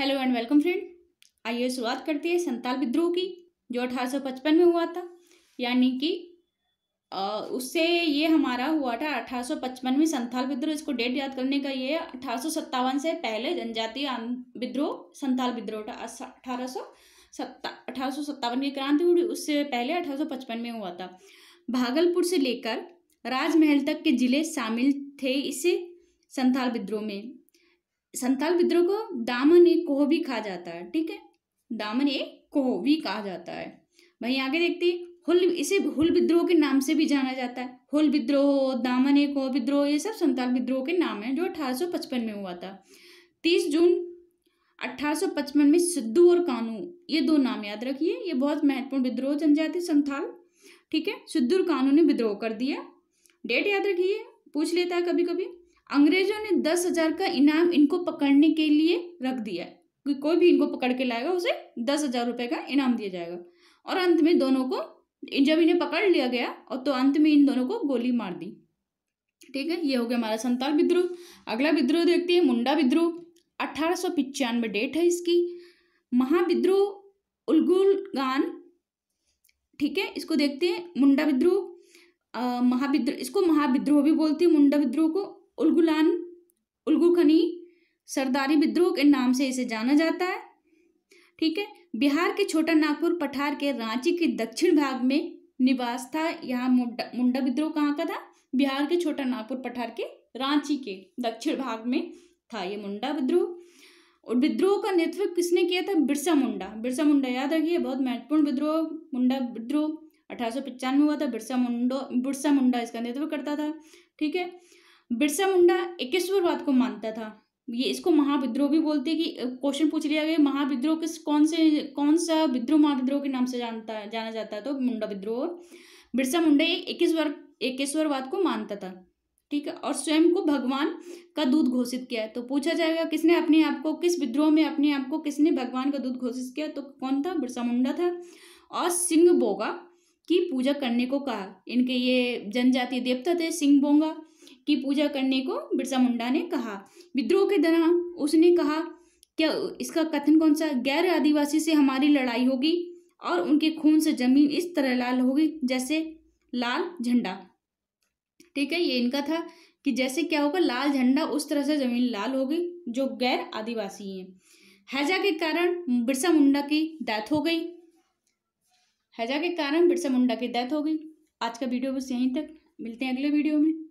hello and welcome friend आइए शुरुआत करते हैं संताल विद्रोह की जो 1855 में हुआ था यानी कि उससे ये हमारा हुआ था 1855 में संथाल विद्रोह इसको डेट याद करने का ये अठारह से पहले जनजातीय विद्रोह संथाल विद्रोह था अठारह सत्ता की क्रांति हुई उससे पहले 1855 में हुआ था भागलपुर से लेकर राजमहल तक के जिले शामिल थे इस संथाल विद्रोह में संताल विद्रोह को दामन ए कोह भी कहा जाता है ठीक है दामन ए कोह भी कहा जाता है वही आगे देखते हैं हुल इसे हुल विद्रोह के नाम से भी जाना जाता है हुल विद्रोह दामन ए कोह विद्रोह ये सब संताल विद्रोह के नाम है जो अठारह में हुआ था तीस जून 1855 में सिद्धू और कानू ये दो नाम याद रखिए ये बहुत महत्वपूर्ण विद्रोह जनजाति संथाल ठीक है सिद्धू और कानू ने विद्रोह कर दिया डेट याद रखिए पूछ लेता है कभी कभी अंग्रेजों ने दस हजार का इनाम इनको पकड़ने के लिए रख दिया है कोई भी इनको पकड़ के लाएगा उसे दस हजार रुपए का इनाम दिया जाएगा और अंत में दोनों को जब इन्हें पकड़ लिया गया और तो अंत में इन दोनों को गोली मार दी ठीक है ये हो गया हमारा संताल विद्रोह अगला विद्रोह देखते हैं मुंडा विद्रोह अठारह डेट है इसकी महाविद्रोह उलगुल गान ठीक है इसको देखते हैं मुंडा विद्रोह महाविद्रोह इसको महाविद्रोह भी बोलती है मुंडा विद्रोह को उलगुलान उलगुखनी सरदारी विद्रोह के नाम से इसे जाना जाता है ठीक है बिहार के छोटा नागपुर पठार के रांची के दक्षिण भाग में निवास था यहाँ मुंडा मुंडा विद्रोह कहाँ का था बिहार के छोटा नागपुर पठार के रांची के दक्षिण भाग में था ये मुंडा विद्रोह और विद्रोह का नेतृत्व किसने किया था बिरसा मुंडा बिरसा मुंडा याद रखिए बहुत महत्वपूर्ण विद्रोह मुंडा विद्रोह अठारह हुआ था बिरसा मुंडो बिरसा मुंडा इसका नेतृत्व करता था ठीक है बिरसा मुंडा एकेश्वरवाद को मानता था ये इसको महाविद्रोह भी बोलते हैं कि क्वेश्चन पूछ लिया गया महाविद्रोह किस कौन से कौन सा विद्रोह महाविद्रोह के नाम से जानता जाना जाता है तो मुंडा विद्रोह बिरसा मुंडा एकेश्वर एकेश्वरवाद को मानता था ठीक है और स्वयं को भगवान का दूध घोषित किया है तो पूछा जाएगा किसने अपने आप को किस विद्रोह में अपने आप को किसने भगवान का दूध घोषित किया तो कौन था बिरसा मुंडा था और सिंह बोगा की पूजा करने को कहा इनके ये जनजातीय देवता थे सिंह बोंगा की पूजा करने को बिरसा मुंडा ने कहा विद्रोह के दौरान उसने कहा क्या इसका कथन कौन सा गैर आदिवासी से हमारी लड़ाई होगी और उनके खून से जमीन इस तरह लाल होगी जैसे लाल झंडा ठीक है ये इनका था कि जैसे क्या होगा लाल झंडा उस तरह से जमीन लाल होगी जो गैर आदिवासी हैं हैजा के कारण बिरसा मुंडा की डेथ हो गई हैजा के कारण बिरसा मुंडा की डेथ हो गई आज का वीडियो बस यहीं तक मिलते हैं अगले वीडियो में